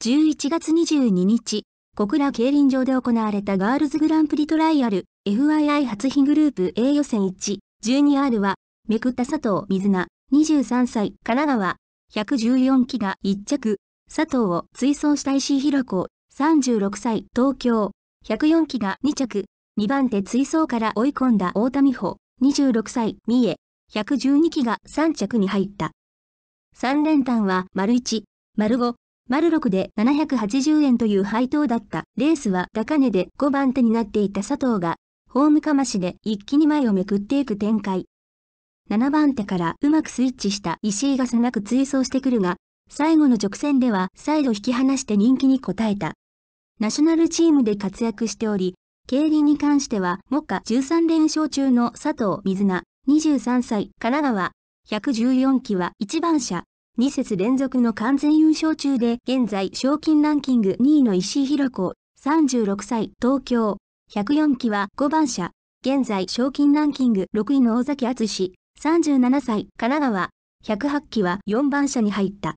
11月22日、小倉競輪場で行われたガールズグランプリトライアル FII 初日グループ A 予選1、12R は、めくった佐藤水菜、23歳、神奈川、114期が1着、佐藤を追走した石井博子、36歳、東京、104期が2着、2番手追走から追い込んだ大田美穂、26歳、三重、112期が3着に入った。3連単は、丸1、丸5、丸6で780円という配当だったレースは高値で5番手になっていた佐藤が、ホームかましで一気に前をめくっていく展開。7番手からうまくスイッチした石井がさなく追走してくるが、最後の直線では再度引き離して人気に応えた。ナショナルチームで活躍しており、競輪に関しては、目下13連勝中の佐藤水菜、23歳、神奈川、114期は1番車、2節連続の完全優勝中で現在賞金ランキング2位の石井博子、36歳東京、104期は5番車、現在賞金ランキング6位の大崎敦史、37歳神奈川、108期は4番車に入った。